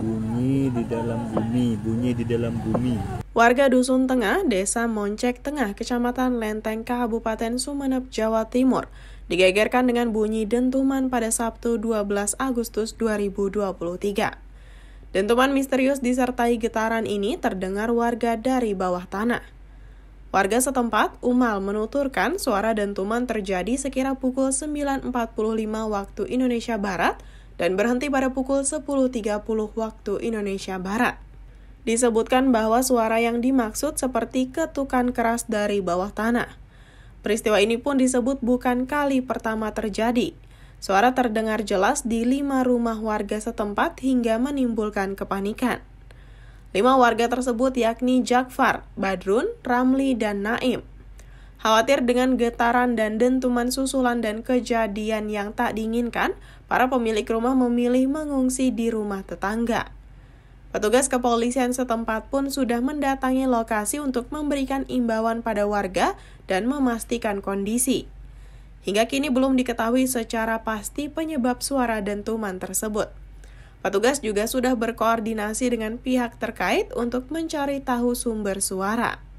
Bunyi di dalam bumi, bunyi di dalam bumi. Warga Dusun Tengah, Desa Moncek Tengah, Kecamatan Lenteng, Kabupaten Sumeneb, Jawa Timur, digegerkan dengan bunyi dentuman pada Sabtu 12 Agustus 2023. Dentuman misterius disertai getaran ini terdengar warga dari bawah tanah. Warga setempat, Umal, menuturkan suara dentuman terjadi sekira pukul 9.45 waktu Indonesia Barat, dan berhenti pada pukul 10.30 waktu Indonesia Barat. Disebutkan bahwa suara yang dimaksud seperti ketukan keras dari bawah tanah. Peristiwa ini pun disebut bukan kali pertama terjadi. Suara terdengar jelas di lima rumah warga setempat hingga menimbulkan kepanikan. Lima warga tersebut yakni Jakfar, Badrun, Ramli, dan Naim. Khawatir dengan getaran dan dentuman susulan dan kejadian yang tak diinginkan, para pemilik rumah memilih mengungsi di rumah tetangga. Petugas kepolisian setempat pun sudah mendatangi lokasi untuk memberikan imbauan pada warga dan memastikan kondisi. Hingga kini belum diketahui secara pasti penyebab suara dentuman tersebut. Petugas juga sudah berkoordinasi dengan pihak terkait untuk mencari tahu sumber suara.